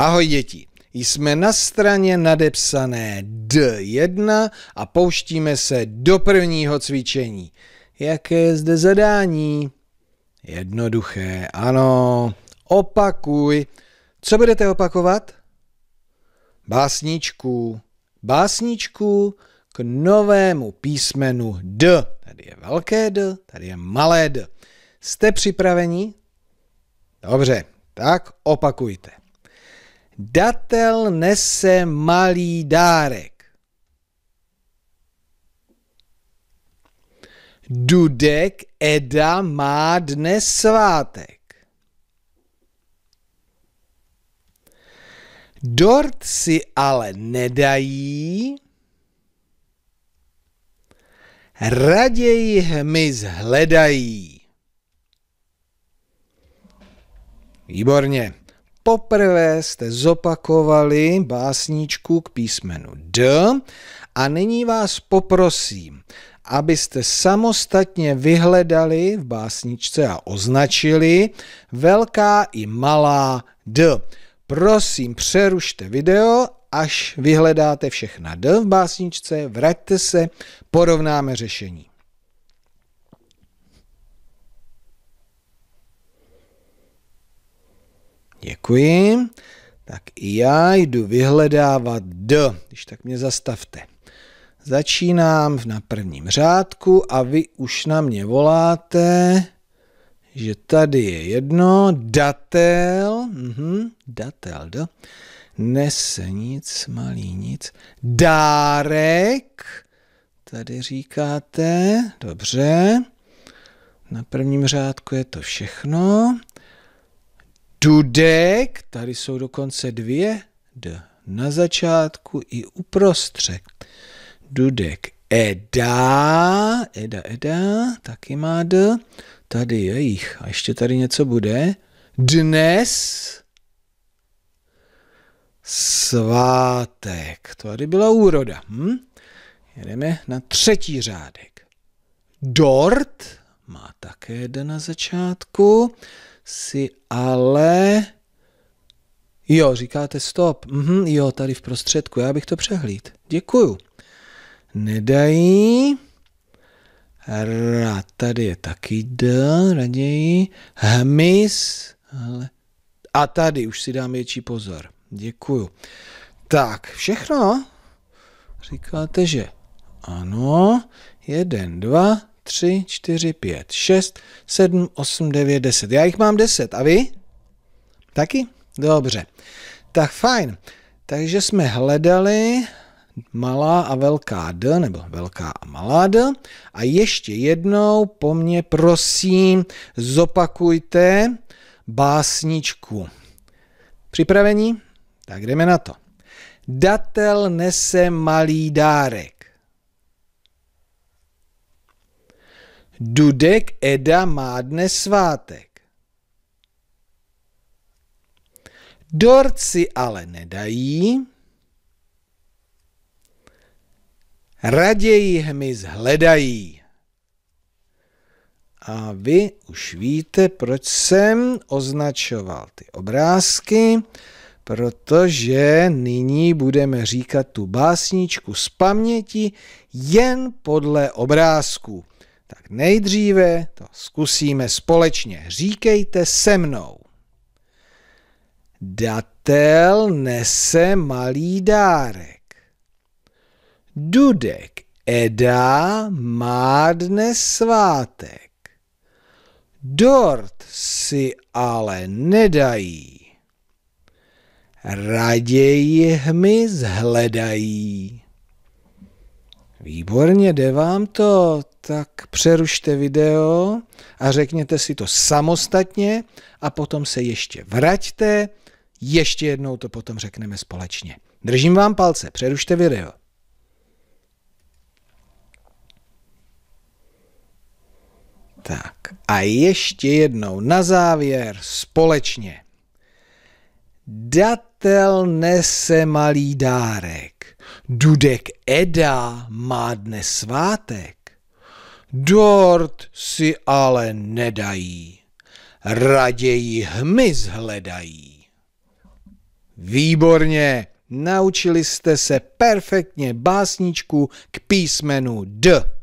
Ahoj děti, jsme na straně nadepsané D1 a pouštíme se do prvního cvičení. Jaké je zde zadání? Jednoduché, ano. Opakuj. Co budete opakovat? Básničku. Básničku k novému písmenu D. Tady je velké D, tady je malé D. Jste připraveni? Dobře, tak opakujte. Datel nese malý dárek. Dudek Eda má dnes svátek. Dort si ale nedají, raději hmyz hledají. Výborně poprvé jste zopakovali básničku k písmenu D a nyní vás poprosím, abyste samostatně vyhledali v básničce a označili velká i malá D. Prosím, přerušte video, až vyhledáte všechna D v básničce, vraťte se, porovnáme řešení. Děkuji. Tak i já jdu vyhledávat D, když tak mě zastavte. Začínám na prvním řádku a vy už na mě voláte, že tady je jedno, datel, mhm, datel, do, nese nic, malý nic, dárek, tady říkáte, dobře, na prvním řádku je to všechno, dudek, tady jsou dokonce dvě d na začátku i uprostřed. Dudek Eda, Eda, Eda, taky má D. Tady je jich. A ještě tady něco bude. Dnes svátek. To tady byla úroda. Hm? Jedeme na třetí řádek. Dort má také D na začátku si ale... Jo, říkáte stop. Mhm, jo, tady v prostředku, já bych to přehlíd. Děkuju. Nedají. Ra, tady je taky D, raději. Hmyz. Ale... A tady už si dám větší pozor. Děkuju. Tak, všechno. Říkáte, že ano. Jeden, dva, 3, 4, 5, 6, 7, 8, 9, 10. Já jich mám 10. A vy? Taky? Dobře. Tak fajn. Takže jsme hledali malá a velká D, nebo velká a malá D. A ještě jednou po mně prosím zopakujte básničku. Připravení? Tak jdeme na to. Datel nese malý dárek. Dudek Eda má dnes svátek. Dorci ale nedají, raději hmyz hledají. A vy už víte, proč jsem označoval ty obrázky, protože nyní budeme říkat tu básničku z paměti jen podle obrázků. Tak nejdříve to zkusíme společně. Říkejte se mnou. Datel nese malý dárek. Dudek Eda má dnes svátek. Dort si ale nedají. Raději hmyz hledají. Výborně, jde vám to, tak přerušte video a řekněte si to samostatně a potom se ještě vraťte, ještě jednou to potom řekneme společně. Držím vám palce, přerušte video. Tak a ještě jednou na závěr společně. Datel nese malý dárek. Dudek Eda má dnes svátek. Dort si ale nedají, raději hmyz hledají. Výborně, naučili jste se perfektně básničku k písmenu D.